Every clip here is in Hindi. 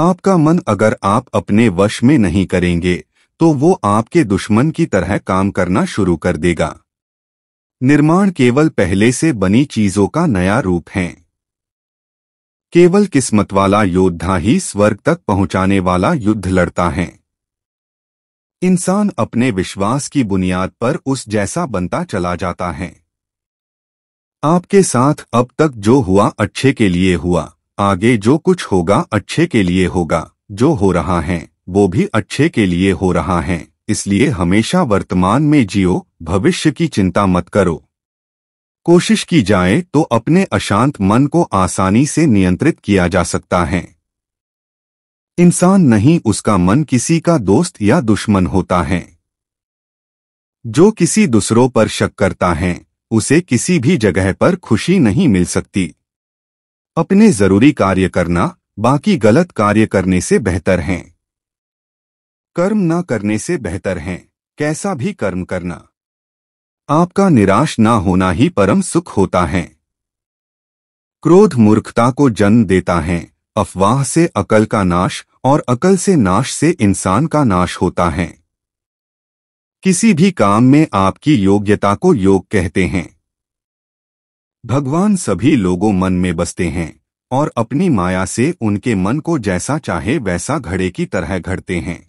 आपका मन अगर आप अपने वश में नहीं करेंगे तो वो आपके दुश्मन की तरह काम करना शुरू कर देगा निर्माण केवल पहले से बनी चीजों का नया रूप है केवल किस्मत वाला योद्धा ही स्वर्ग तक पहुंचाने वाला युद्ध लड़ता है इंसान अपने विश्वास की बुनियाद पर उस जैसा बनता चला जाता है आपके साथ अब तक जो हुआ अच्छे के लिए हुआ आगे जो कुछ होगा अच्छे के लिए होगा जो हो रहा है वो भी अच्छे के लिए हो रहा है इसलिए हमेशा वर्तमान में जियो भविष्य की चिंता मत करो कोशिश की जाए तो अपने अशांत मन को आसानी से नियंत्रित किया जा सकता है इंसान नहीं उसका मन किसी का दोस्त या दुश्मन होता है जो किसी दूसरों पर शक करता है उसे किसी भी जगह पर खुशी नहीं मिल सकती अपने जरूरी कार्य करना बाकी गलत कार्य करने से बेहतर हैं कर्म ना करने से बेहतर हैं कैसा भी कर्म करना आपका निराश ना होना ही परम सुख होता है क्रोध मूर्खता को जन्म देता है अफवाह से अकल का नाश और अकल से नाश से इंसान का नाश होता है किसी भी काम में आपकी योग्यता को योग कहते हैं भगवान सभी लोगों मन में बसते हैं और अपनी माया से उनके मन को जैसा चाहे वैसा घड़े की तरह घड़ते हैं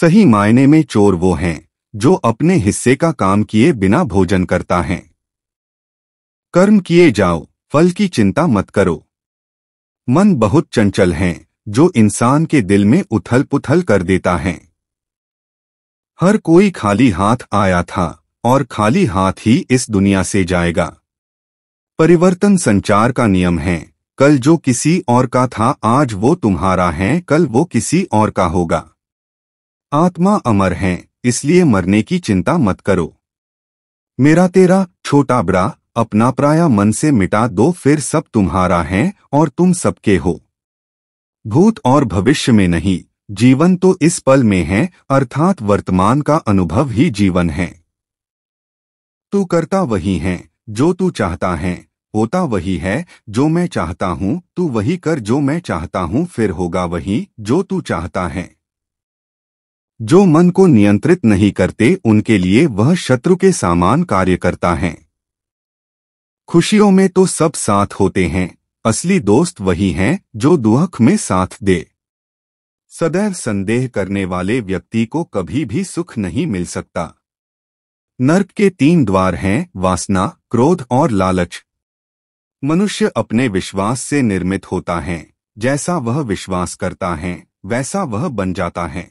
सही मायने में चोर वो हैं जो अपने हिस्से का काम किए बिना भोजन करता है कर्म किए जाओ फल की चिंता मत करो मन बहुत चंचल है जो इंसान के दिल में उथल पुथल कर देता है हर कोई खाली हाथ आया था और खाली हाथ ही इस दुनिया से जाएगा परिवर्तन संचार का नियम है कल जो किसी और का था आज वो तुम्हारा है कल वो किसी और का होगा आत्मा अमर है इसलिए मरने की चिंता मत करो मेरा तेरा छोटा बड़ा अपना प्राया मन से मिटा दो फिर सब तुम्हारा है और तुम सबके हो भूत और भविष्य में नहीं जीवन तो इस पल में है अर्थात वर्तमान का अनुभव ही जीवन है तू करता वही है जो तू चाहता है होता वही है जो मैं चाहता हूँ तू वही कर जो मैं चाहता हूँ फिर होगा वही जो तू चाहता है जो मन को नियंत्रित नहीं करते उनके लिए वह शत्रु के सामान कार्य करता है खुशियों में तो सब साथ होते हैं असली दोस्त वही हैं जो दुख में साथ दे सदैव संदेह करने वाले व्यक्ति को कभी भी सुख नहीं मिल सकता नर्क के तीन द्वार हैं वासना क्रोध और लालच मनुष्य अपने विश्वास से निर्मित होता है जैसा वह विश्वास करता है वैसा वह बन जाता है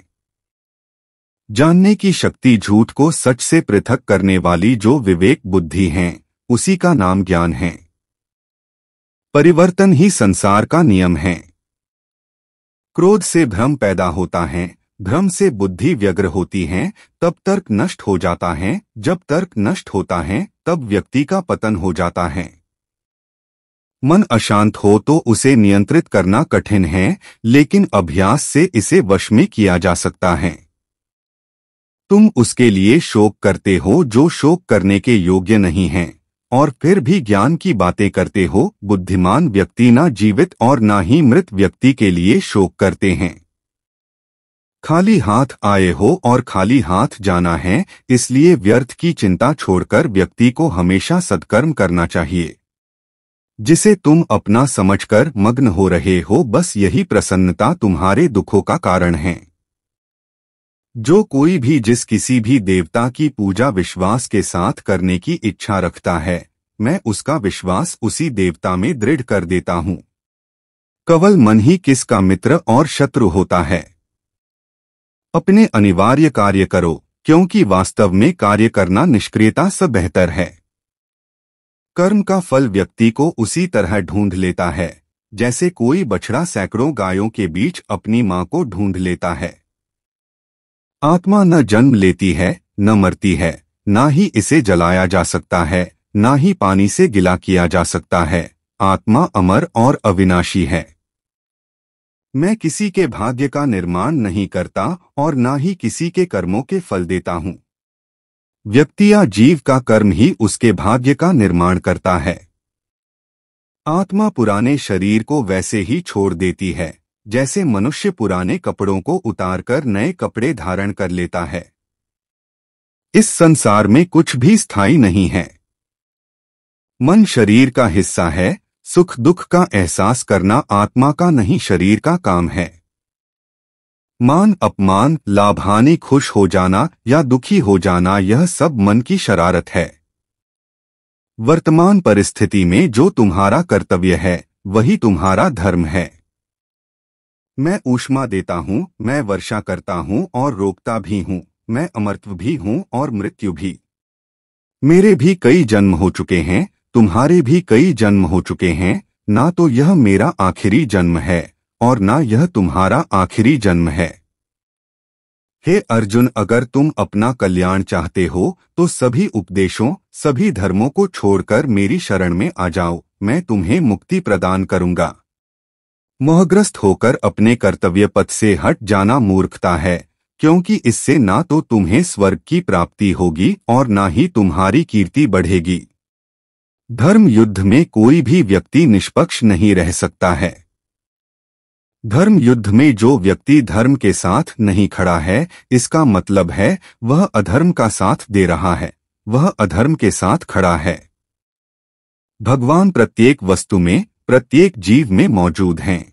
जानने की शक्ति झूठ को सच से पृथक करने वाली जो विवेक बुद्धि है उसी का नाम ज्ञान है परिवर्तन ही संसार का नियम है क्रोध से भ्रम पैदा होता है भ्रम से बुद्धि व्यग्र होती है तब तर्क नष्ट हो जाता है जब तर्क नष्ट होता है तब व्यक्ति का पतन हो जाता है मन अशांत हो तो उसे नियंत्रित करना कठिन है लेकिन अभ्यास से इसे वश में किया जा सकता है तुम उसके लिए शोक करते हो जो शोक करने के योग्य नहीं है और फिर भी ज्ञान की बातें करते हो बुद्धिमान व्यक्ति ना जीवित और ना ही मृत व्यक्ति के लिए शोक करते हैं खाली हाथ आए हो और खाली हाथ जाना है इसलिए व्यर्थ की चिंता छोड़कर व्यक्ति को हमेशा सत्कर्म करना चाहिए जिसे तुम अपना समझकर मग्न हो रहे हो बस यही प्रसन्नता तुम्हारे दुखों का कारण है जो कोई भी जिस किसी भी देवता की पूजा विश्वास के साथ करने की इच्छा रखता है मैं उसका विश्वास उसी देवता में दृढ़ कर देता हूँ कवल मन ही किसका मित्र और शत्रु होता है अपने अनिवार्य कार्य करो क्योंकि वास्तव में कार्य करना निष्क्रियता से बेहतर है कर्म का फल व्यक्ति को उसी तरह ढूंढ लेता है जैसे कोई बछड़ा सैकड़ों गायों के बीच अपनी मां को ढूंढ लेता है आत्मा न जन्म लेती है न मरती है न ही इसे जलाया जा सकता है न ही पानी से गिला किया जा सकता है आत्मा अमर और अविनाशी है मैं किसी के भाग्य का निर्माण नहीं करता और न ही किसी के कर्मों के फल देता हूं व्यक्ति या जीव का कर्म ही उसके भाग्य का निर्माण करता है आत्मा पुराने शरीर को वैसे ही छोड़ देती है जैसे मनुष्य पुराने कपड़ों को उतारकर नए कपड़े धारण कर लेता है इस संसार में कुछ भी स्थायी नहीं है मन शरीर का हिस्सा है सुख दुख का एहसास करना आत्मा का नहीं शरीर का काम है मान अपमान लाभानी खुश हो जाना या दुखी हो जाना यह सब मन की शरारत है वर्तमान परिस्थिति में जो तुम्हारा कर्तव्य है वही तुम्हारा धर्म है मैं ऊष्मा देता हूँ मैं वर्षा करता हूँ और रोकता भी हूँ मैं अमरत्व भी हूँ और मृत्यु भी मेरे भी कई जन्म हो चुके हैं तुम्हारे भी कई जन्म हो चुके हैं ना तो यह मेरा आखिरी जन्म है और ना यह तुम्हारा आखिरी जन्म है हे अर्जुन अगर तुम अपना कल्याण चाहते हो तो सभी उपदेशों सभी धर्मों को छोड़कर मेरी शरण में आ जाओ मैं तुम्हें मुक्ति प्रदान करूंगा मोहग्रस्त होकर अपने कर्तव्य पथ से हट जाना मूर्खता है क्योंकि इससे ना तो तुम्हें स्वर्ग की प्राप्ति होगी और ना ही तुम्हारी कीर्ति बढ़ेगी धर्म युद्ध में कोई भी व्यक्ति निष्पक्ष नहीं रह सकता है धर्म युद्ध में जो व्यक्ति धर्म के साथ नहीं खड़ा है इसका मतलब है वह अधर्म का साथ दे रहा है वह अधर्म के साथ खड़ा है भगवान प्रत्येक वस्तु में प्रत्येक जीव में मौजूद हैं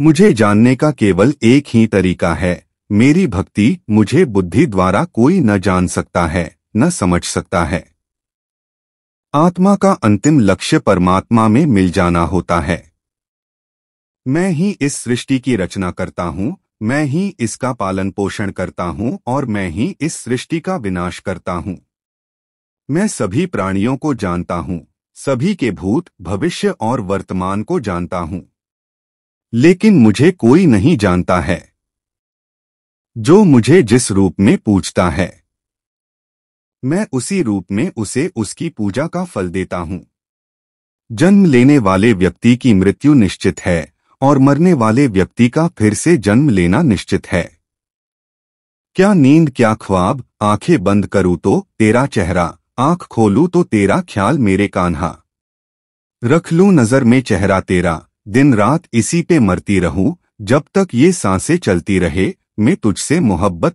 मुझे जानने का केवल एक ही तरीका है मेरी भक्ति मुझे बुद्धि द्वारा कोई न जान सकता है न समझ सकता है आत्मा का अंतिम लक्ष्य परमात्मा में मिल जाना होता है मैं ही इस सृष्टि की रचना करता हूँ मैं ही इसका पालन पोषण करता हूँ और मैं ही इस सृष्टि का विनाश करता हूँ मैं सभी प्राणियों को जानता हूँ सभी के भूत भविष्य और वर्तमान को जानता हूँ लेकिन मुझे कोई नहीं जानता है जो मुझे जिस रूप में पूछता है मैं उसी रूप में उसे उसकी पूजा का फल देता हूँ जन्म लेने वाले व्यक्ति की मृत्यु निश्चित है और मरने वाले व्यक्ति का फिर से जन्म लेना निश्चित है क्या नींद क्या ख्वाब आंखें बंद करूं तो तेरा चेहरा आंख खोलूं तो तेरा ख्याल मेरे कान्हा रख लू नजर में चेहरा तेरा दिन रात इसी पे मरती रहूं जब तक ये सांसें चलती रहे मैं तुझसे मोहब्बत